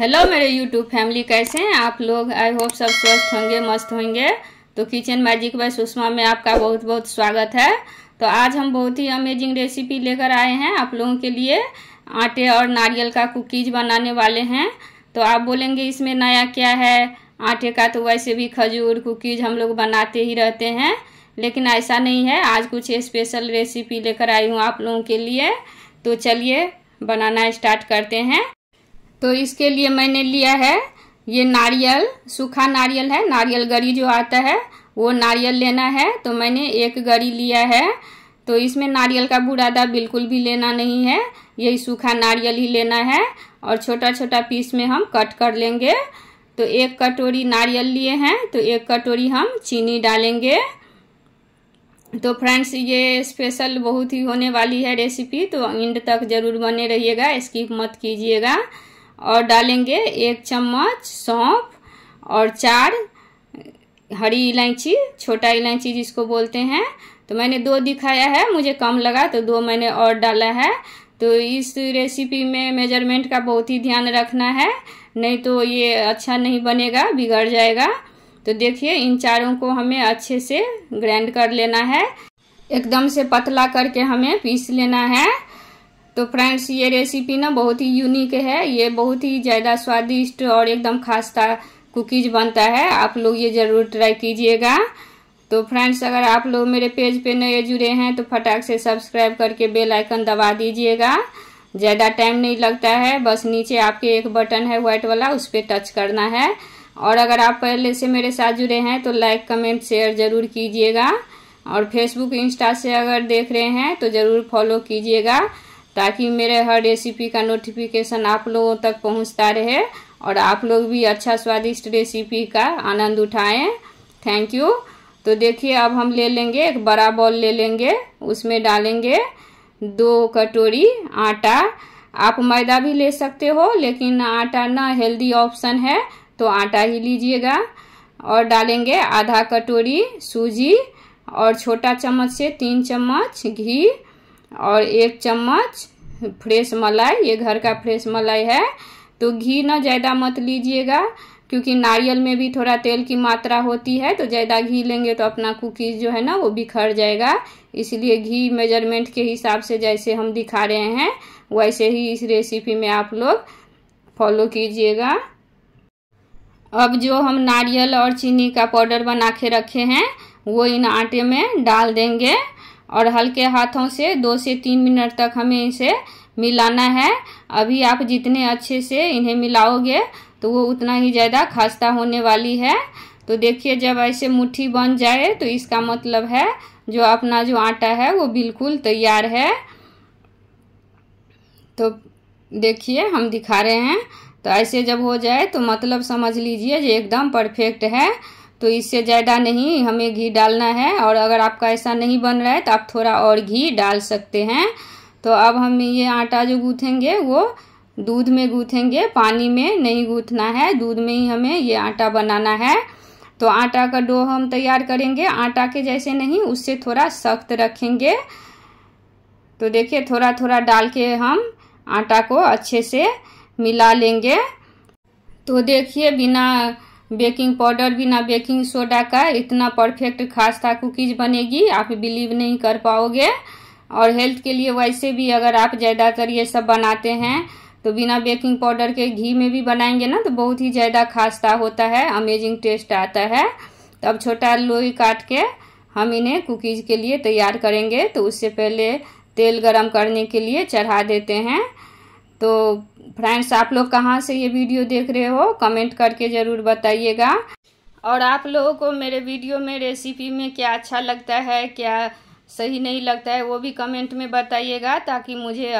hello मेरे YouTube family कैसे हैं आप लोग आई होप सब स्वस्थ होंगे मस्त होंगे तो किचन मैजिक बाय सुषमा में आपका बहुत बहुत स्वागत है तो आज हम बहुत ही अमेजिंग रेसिपी लेकर आए हैं आप लोगों के लिए आटे और नारियल का कुकीज बनाने वाले हैं तो आप बोलेंगे इसमें नया क्या है आटे का तो वैसे भी खजूर कुकीज हम लोग बनाते ही रहते हैं लेकिन ऐसा नहीं है आज कुछ स्पेशल रेसिपी लेकर आई हूँ आप लोगों के लिए तो चलिए बनाना स्टार्ट करते हैं तो इसके लिए मैंने लिया है ये नारियल सूखा नारियल है नारियल गरी जो आता है वो नारियल लेना है तो मैंने एक गरी लिया है तो इसमें नारियल का बुरादा बिल्कुल भी लेना नहीं है यही सूखा नारियल ही लेना है और छोटा छोटा पीस में हम कट कर लेंगे तो एक कटोरी नारियल लिए हैं तो एक कटोरी हम चीनी डालेंगे तो फ्रेंड्स ये स्पेशल बहुत ही होने वाली है रेसिपी तो इंड तक ज़रूर बने रहिएगा स्किप मत कीजिएगा और डालेंगे एक चम्मच सौंफ और चार हरी इलायची छोटा इलायची जिसको बोलते हैं तो मैंने दो दिखाया है मुझे कम लगा तो दो मैंने और डाला है तो इस रेसिपी में मेजरमेंट का बहुत ही ध्यान रखना है नहीं तो ये अच्छा नहीं बनेगा बिगड़ जाएगा तो देखिए इन चारों को हमें अच्छे से ग्राइंड कर लेना है एकदम से पतला करके हमें पीस लेना है तो फ्रेंड्स ये रेसिपी ना बहुत ही यूनिक है ये बहुत ही ज़्यादा स्वादिष्ट और एकदम खास्ता कुकीज बनता है आप लोग ये ज़रूर ट्राई कीजिएगा तो फ्रेंड्स अगर आप लोग मेरे पेज पे नए जुड़े हैं तो फटाक से सब्सक्राइब करके बेल आइकन दबा दीजिएगा ज़्यादा टाइम नहीं लगता है बस नीचे आपके एक बटन है व्हाइट वाला उस पर टच करना है और अगर आप पहले से मेरे साथ जुड़े हैं तो लाइक कमेंट शेयर ज़रूर कीजिएगा और फेसबुक इंस्टा से अगर देख रहे हैं तो ज़रूर फॉलो कीजिएगा ताकि मेरे हर रेसिपी का नोटिफिकेशन आप लोगों तक पहुंचता रहे और आप लोग भी अच्छा स्वादिष्ट रेसिपी का आनंद उठाएं थैंक यू तो देखिए अब हम ले लेंगे एक बड़ा बॉल ले लेंगे उसमें डालेंगे दो कटोरी आटा आप मैदा भी ले सकते हो लेकिन आटा ना हेल्दी ऑप्शन है तो आटा ही लीजिएगा और डालेंगे आधा कटोरी सूजी और छोटा चम्मच से तीन चम्मच घी और एक चम्मच फ्रेश मलाई ये घर का फ्रेश मलाई है तो घी ना ज़्यादा मत लीजिएगा क्योंकि नारियल में भी थोड़ा तेल की मात्रा होती है तो ज़्यादा घी लेंगे तो अपना कुकीज़ जो है ना वो बिखर जाएगा इसलिए घी मेजरमेंट के हिसाब से जैसे हम दिखा रहे हैं वैसे ही इस रेसिपी में आप लोग फॉलो कीजिएगा अब जो हम नारियल और चीनी का पाउडर बना के रखे हैं वो इन आटे में डाल देंगे और हल्के हाथों से दो से तीन मिनट तक हमें इसे मिलाना है अभी आप जितने अच्छे से इन्हें मिलाओगे तो वो उतना ही ज़्यादा खस्ता होने वाली है तो देखिए जब ऐसे मुट्ठी बन जाए तो इसका मतलब है जो अपना जो आटा है वो बिल्कुल तैयार है तो देखिए हम दिखा रहे हैं तो ऐसे जब हो जाए तो मतलब समझ लीजिए जो एकदम परफेक्ट है तो इससे ज़्यादा नहीं हमें घी डालना है और अगर आपका ऐसा नहीं बन रहा है तो आप थोड़ा और घी डाल सकते हैं तो अब हम ये आटा जो गूँथेंगे वो दूध में गूँथेंगे पानी में नहीं गूँथना है दूध में ही हमें ये आटा बनाना है तो आटा का डो हम तैयार करेंगे आटा के जैसे नहीं उससे थोड़ा सख्त रखेंगे तो देखिए थोड़ा थोड़ा डाल के हम आटा को अच्छे से मिला लेंगे तो देखिए बिना बेकिंग पाउडर बिना बेकिंग सोडा का इतना परफेक्ट खास्ता कुकीज बनेगी आप बिलीव नहीं कर पाओगे और हेल्थ के लिए वैसे भी अगर आप ज़्यादातर ये सब बनाते हैं तो बिना बेकिंग पाउडर के घी में भी बनाएंगे ना तो बहुत ही ज़्यादा खास्ता होता है अमेजिंग टेस्ट आता है तो अब छोटा लोई काट के हम इन्हें कुकीज़ के लिए तैयार करेंगे तो उससे पहले तेल गरम करने के लिए चढ़ा देते हैं तो फ्रेंड्स आप लोग कहाँ से ये वीडियो देख रहे हो कमेंट करके ज़रूर बताइएगा और आप लोगों को मेरे वीडियो में रेसिपी में क्या अच्छा लगता है क्या सही नहीं लगता है वो भी कमेंट में बताइएगा ताकि मुझे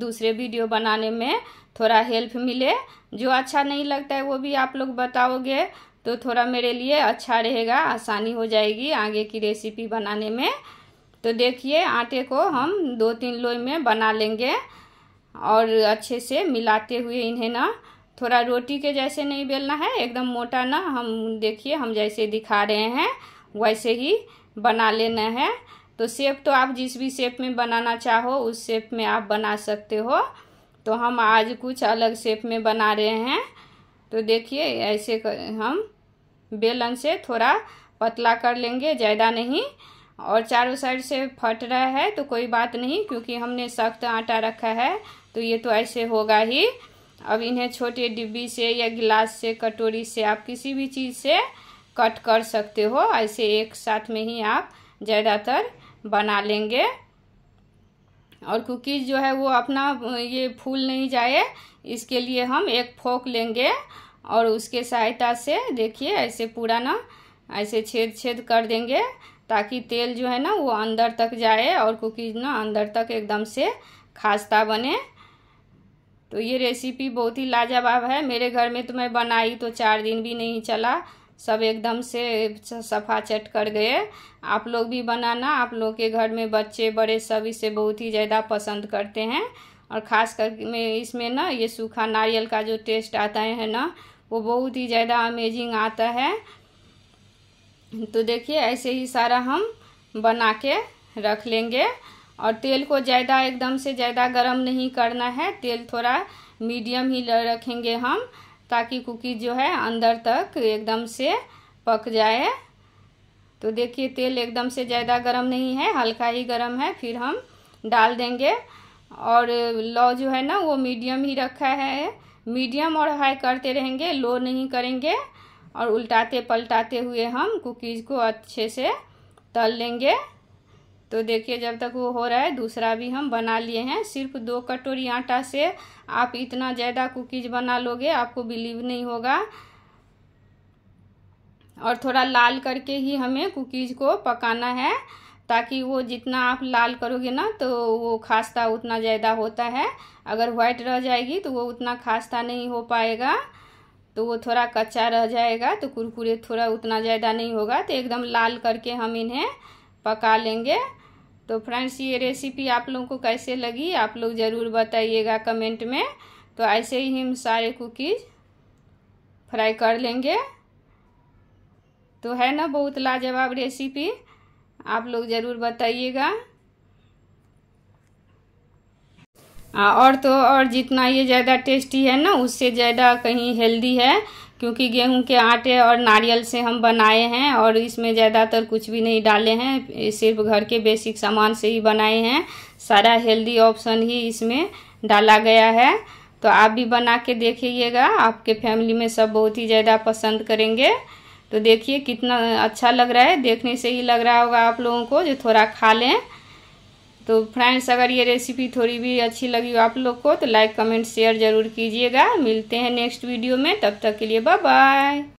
दूसरे वीडियो बनाने में थोड़ा हेल्प मिले जो अच्छा नहीं लगता है वो भी आप लोग बताओगे तो थोड़ा मेरे लिए अच्छा रहेगा आसानी हो जाएगी आगे की रेसिपी बनाने में तो देखिए आटे को हम दो तीन लोई में बना लेंगे और अच्छे से मिलाते हुए इन्हें ना थोड़ा रोटी के जैसे नहीं बेलना है एकदम मोटा ना हम देखिए हम जैसे दिखा रहे हैं वैसे ही बना लेना है तो सेप तो आप जिस भी शेप में बनाना चाहो उस सेप में आप बना सकते हो तो हम आज कुछ अलग सेप में बना रहे हैं तो देखिए ऐसे हम बेलन से थोड़ा पतला कर लेंगे ज़्यादा नहीं और चारों साइड से फट रहा है तो कोई बात नहीं क्योंकि हमने सख्त आटा रखा है तो ये तो ऐसे होगा ही अब इन्हें छोटे डिब्बी से या गिलास से कटोरी से आप किसी भी चीज़ से कट कर सकते हो ऐसे एक साथ में ही आप ज़्यादातर बना लेंगे और कुकीज़ जो है वो अपना ये फूल नहीं जाए इसके लिए हम एक फोक लेंगे और उसके सहायता से देखिए ऐसे पूरा ना ऐसे छेद छेद कर देंगे ताकि तेल जो है ना वो अंदर तक जाए और कुकीज़ ना अंदर तक एकदम से खास्ता बने तो ये रेसिपी बहुत ही लाजवाब है मेरे घर में तो मैं बनाई तो चार दिन भी नहीं चला सब एकदम से सफ़ा चट कर गए आप लोग भी बनाना आप लोग के घर में बच्चे बड़े सब इसे बहुत ही ज़्यादा पसंद करते हैं और ख़ास कर में इसमें ना ये सूखा नारियल का जो टेस्ट आता है ना वो बहुत ही ज़्यादा अमेजिंग आता है तो देखिए ऐसे ही सारा हम बना के रख लेंगे और तेल को ज़्यादा एकदम से ज़्यादा गर्म नहीं करना है तेल थोड़ा मीडियम ही रखेंगे हम ताकि कुकीज़ जो है अंदर तक एकदम से पक जाए तो देखिए तेल एकदम से ज़्यादा गर्म नहीं है हल्का ही गर्म है फिर हम डाल देंगे और लौ जो है ना वो मीडियम ही रखा है मीडियम और हाई करते रहेंगे लो नहीं करेंगे और उल्टाते पलटाते हुए हम कुकीज़ को अच्छे से तल लेंगे तो देखिए जब तक वो हो रहा है दूसरा भी हम बना लिए हैं सिर्फ दो कटोरी आटा से आप इतना ज़्यादा कुकीज बना लोगे आपको बिलीव नहीं होगा और थोड़ा लाल करके ही हमें कुकीज़ को पकाना है ताकि वो जितना आप लाल करोगे ना तो वो खास्ता उतना ज़्यादा होता है अगर वाइट रह जाएगी तो वो उतना खास्ता नहीं हो पाएगा तो वो थोड़ा कच्चा रह जाएगा तो कुरकुरे थोड़ा उतना ज़्यादा नहीं होगा तो एकदम लाल करके हम इन्हें पका लेंगे तो फ्रेंड्स ये रेसिपी आप लोगों को कैसे लगी आप लोग ज़रूर बताइएगा कमेंट में तो ऐसे ही हम सारे कुकीज़ फ्राई कर लेंगे तो है ना बहुत लाजवाब रेसिपी आप लोग ज़रूर बताइएगा और तो और जितना ये ज़्यादा टेस्टी है ना उससे ज़्यादा कहीं हेल्दी है क्योंकि गेहूं के आटे और नारियल से हम बनाए हैं और इसमें ज़्यादातर कुछ भी नहीं डाले हैं सिर्फ घर के बेसिक सामान से ही बनाए हैं सारा हेल्दी ऑप्शन ही इसमें डाला गया है तो आप भी बना के देखिएगा आपके फैमिली में सब बहुत ही ज़्यादा पसंद करेंगे तो देखिए कितना अच्छा लग रहा है देखने से ही लग रहा होगा आप लोगों को जो थोड़ा खा लें तो फ्रेंड्स अगर ये रेसिपी थोड़ी भी अच्छी लगी हो आप लोग को तो लाइक कमेंट शेयर ज़रूर कीजिएगा मिलते हैं नेक्स्ट वीडियो में तब तक के लिए बाय बाय